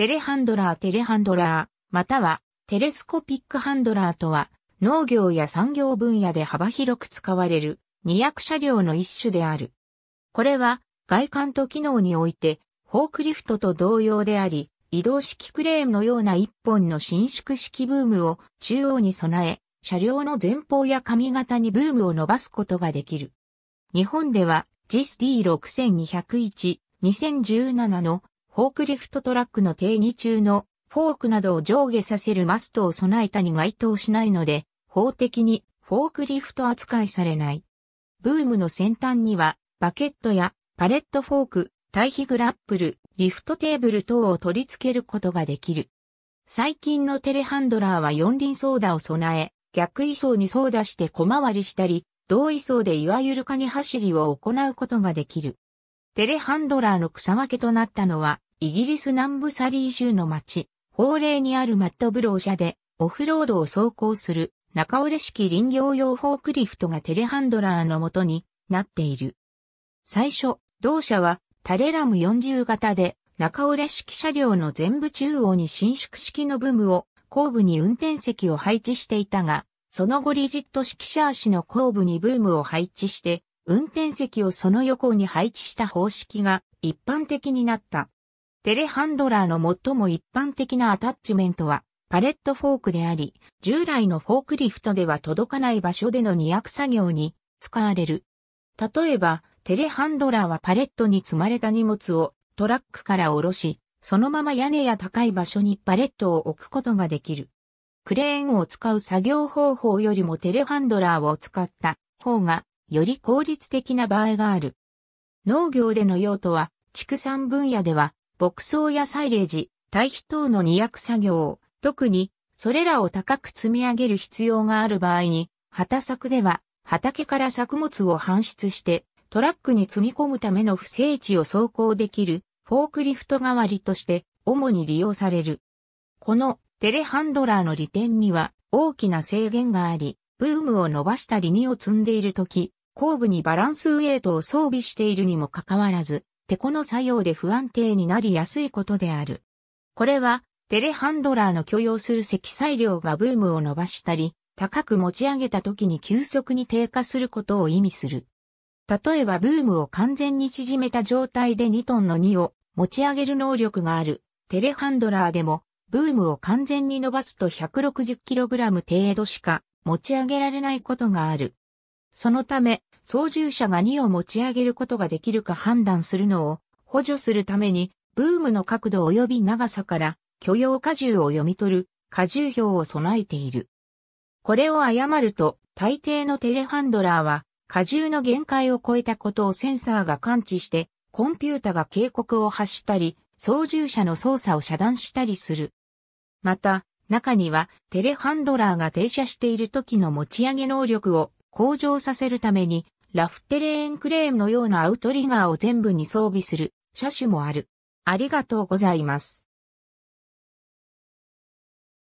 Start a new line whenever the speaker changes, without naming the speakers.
テレハンドラーテレハンドラー、またはテレスコピックハンドラーとは、農業や産業分野で幅広く使われる二役車両の一種である。これは外観と機能において、フォークリフトと同様であり、移動式クレーンのような一本の伸縮式ブームを中央に備え、車両の前方や髪型にブームを伸ばすことができる。日本では JIS D6201、2017のフォークリフトトラックの定義中のフォークなどを上下させるマストを備えたに該当しないので、法的にフォークリフト扱いされない。ブームの先端には、バケットやパレットフォーク、対比グラップル、リフトテーブル等を取り付けることができる。最近のテレハンドラーは四輪ソーダを備え、逆位相にソーダして小回りしたり、同位相でいわゆるカに走りを行うことができる。テレハンドラーの草分けとなったのは、イギリス南部サリー州の町、法令にあるマットブロー社で、オフロードを走行する、中折れ式林業用フォークリフトがテレハンドラーの元になっている。最初、同社は、タレラム40型で、中折れ式車両の全部中央に伸縮式のブームを、後部に運転席を配置していたが、その後リジット式車足の後部にブームを配置して、運転席をその横に配置した方式が一般的になった。テレハンドラーの最も一般的なアタッチメントはパレットフォークであり、従来のフォークリフトでは届かない場所での二役作業に使われる。例えば、テレハンドラーはパレットに積まれた荷物をトラックから下ろし、そのまま屋根や高い場所にパレットを置くことができる。クレーンを使う作業方法よりもテレハンドラーを使った方がより効率的な場合がある。農業での用途は、畜産分野では、牧草やサイレージ、堆肥等の二役作業、を、特に、それらを高く積み上げる必要がある場合に、畑作では、畑から作物を搬出して、トラックに積み込むための不整地を走行できる、フォークリフト代わりとして、主に利用される。この、テレハンドラーの利点には、大きな制限があり、ブームを伸ばしたりニを積んでいる時、後部にバランスウェイトを装備しているにもかかわらず、テコの作用で不安定になりやすいことである。これは、テレハンドラーの許容する積載量がブームを伸ばしたり、高く持ち上げた時に急速に低下することを意味する。例えばブームを完全に縮めた状態で2トンの2を持ち上げる能力があるテレハンドラーでもブームを完全に伸ばすと 160kg 程度しか持ち上げられないことがある。そのため、操縦者が2を持ち上げることができるか判断するのを補助するために、ブームの角度及び長さから許容荷重を読み取る荷重表を備えている。これを誤ると、大抵のテレハンドラーは、荷重の限界を超えたことをセンサーが感知して、コンピュータが警告を発したり、操縦者の操作を遮断したりする。また、中にはテレハンドラーが停車している時の持ち上げ能力を向上させるために、ラフテレーンクレームのようなアウトリガーを全部に装備する車種もある。ありがとうございます。